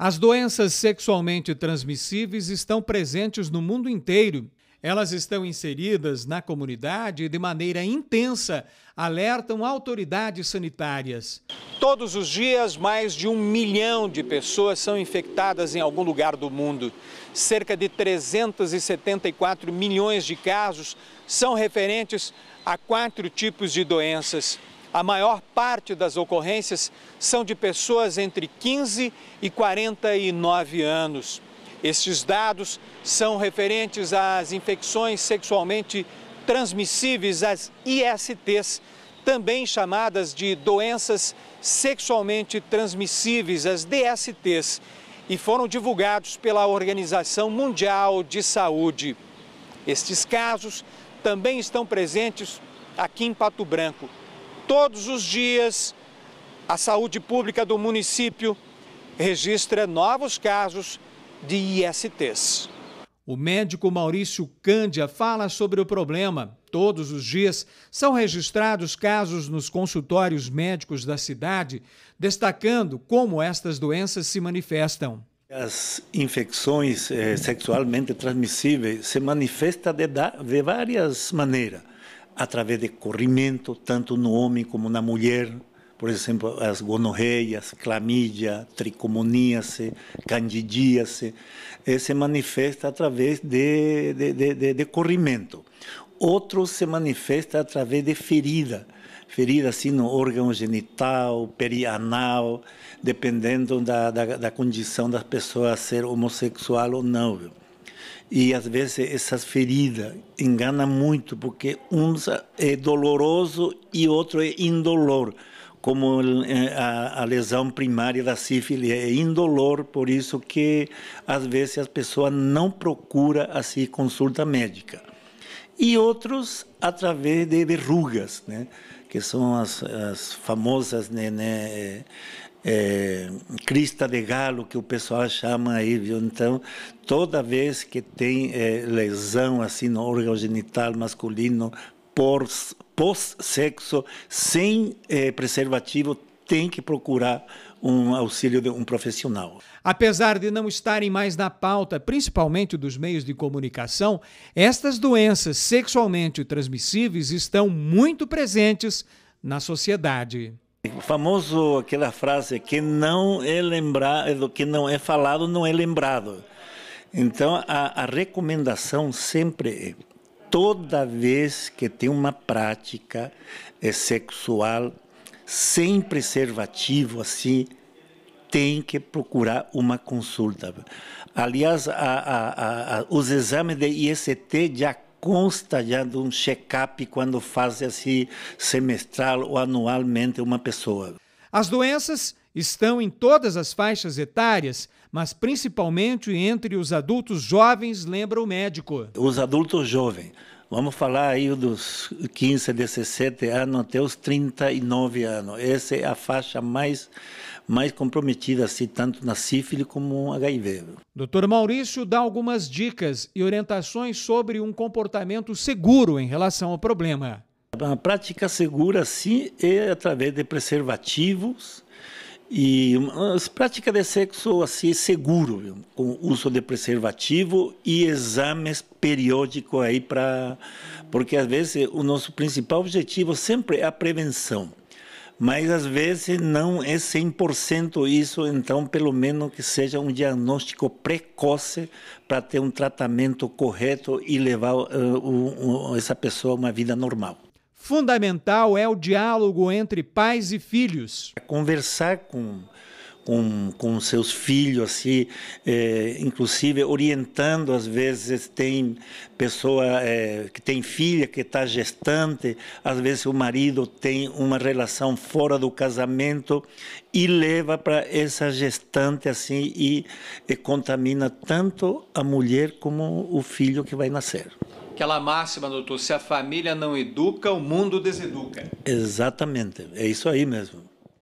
As doenças sexualmente transmissíveis estão presentes no mundo inteiro. Elas estão inseridas na comunidade e, de maneira intensa, alertam autoridades sanitárias. Todos os dias, mais de um milhão de pessoas são infectadas em algum lugar do mundo. Cerca de 374 milhões de casos são referentes a quatro tipos de doenças. A maior parte das ocorrências são de pessoas entre 15 e 49 anos. Estes dados são referentes às infecções sexualmente transmissíveis, as ISTs, também chamadas de doenças sexualmente transmissíveis, as DSTs, e foram divulgados pela Organização Mundial de Saúde. Estes casos também estão presentes aqui em Pato Branco. Todos os dias, a saúde pública do município registra novos casos de ISTs. O médico Maurício Cândia fala sobre o problema. Todos os dias são registrados casos nos consultórios médicos da cidade, destacando como estas doenças se manifestam. As infecções eh, sexualmente transmissíveis se manifestam de, de várias maneiras através de corrimento, tanto no homem como na mulher. Por exemplo, as gonorreias, clamídia, tricomoníase, candidíase, eh, se manifesta através de, de, de, de, de corrimento. Outros se manifesta através de ferida, ferida assim no órgão genital, perianal, dependendo da, da, da condição das pessoas ser homossexual ou não. Viu? E às vezes essas feridas engana muito, porque um é doloroso e outro é indolor. Como eh, a, a lesão primária da sífilis é indolor, por isso que às vezes as pessoas não procura assim consulta médica e outros através de verrugas, né? que são as, as famosas né, né, é, é, crista de galo, que o pessoal chama aí, viu? Então, toda vez que tem é, lesão assim no órgão genital masculino pós-sexo, sem é, preservativo, tem que procurar um auxílio de um profissional. Apesar de não estarem mais na pauta, principalmente dos meios de comunicação, estas doenças sexualmente transmissíveis estão muito presentes na sociedade. O famoso aquela frase que não é lembrado, que não é falado, não é lembrado. Então a, a recomendação sempre é toda vez que tem uma prática é sexual sem preservativo assim, tem que procurar uma consulta. Aliás, a, a, a, os exames de IST já consta já de um check-up quando faz assim semestral ou anualmente uma pessoa. As doenças estão em todas as faixas etárias, mas principalmente entre os adultos jovens, lembra o médico. Os adultos jovens Vamos falar aí dos 15, 17 anos até os 39 anos. Essa é a faixa mais, mais comprometida, assim, tanto na sífilis como no HIV. Dr. Maurício dá algumas dicas e orientações sobre um comportamento seguro em relação ao problema. A prática segura, sim, é através de preservativos, e as práticas de sexo assim seguro, viu? com uso de preservativo e exames periódicos aí para porque às vezes o nosso principal objetivo sempre é a prevenção. Mas às vezes não é 100% isso, então pelo menos que seja um diagnóstico precoce para ter um tratamento correto e levar uh, um, um, essa pessoa a uma vida normal. Fundamental é o diálogo entre pais e filhos. É conversar com com, com seus filhos, assim, é, inclusive orientando, às vezes tem pessoa é, que tem filha, que está gestante, às vezes o marido tem uma relação fora do casamento e leva para essa gestante assim e, e contamina tanto a mulher como o filho que vai nascer aquela é máxima, doutor, se a família não educa, o mundo deseduca. Exatamente, é isso aí mesmo.